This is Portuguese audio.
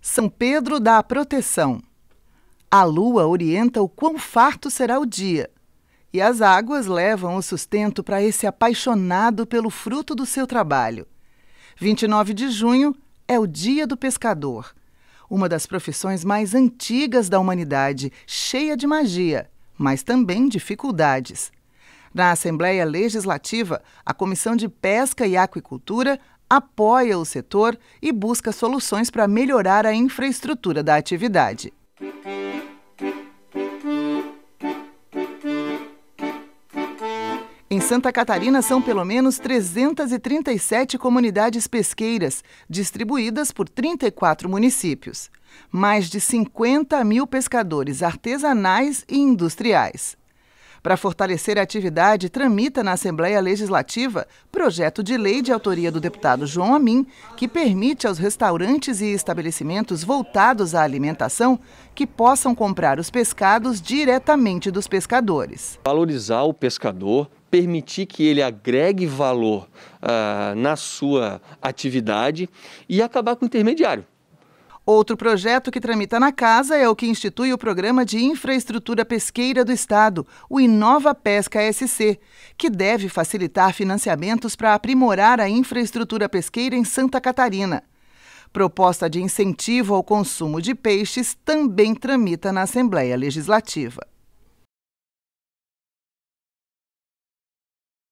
São Pedro dá a proteção. A lua orienta o quão farto será o dia, e as águas levam o sustento para esse apaixonado pelo fruto do seu trabalho. 29 de junho é o Dia do Pescador, uma das profissões mais antigas da humanidade, cheia de magia, mas também dificuldades. Na Assembleia Legislativa, a Comissão de Pesca e Aquicultura apoia o setor e busca soluções para melhorar a infraestrutura da atividade. Em Santa Catarina são pelo menos 337 comunidades pesqueiras, distribuídas por 34 municípios. Mais de 50 mil pescadores artesanais e industriais. Para fortalecer a atividade, tramita na Assembleia Legislativa projeto de lei de autoria do deputado João Amin, que permite aos restaurantes e estabelecimentos voltados à alimentação que possam comprar os pescados diretamente dos pescadores. Valorizar o pescador, permitir que ele agregue valor ah, na sua atividade e acabar com o intermediário. Outro projeto que tramita na casa é o que institui o Programa de Infraestrutura Pesqueira do Estado, o Inova Pesca SC, que deve facilitar financiamentos para aprimorar a infraestrutura pesqueira em Santa Catarina. Proposta de incentivo ao consumo de peixes também tramita na Assembleia Legislativa.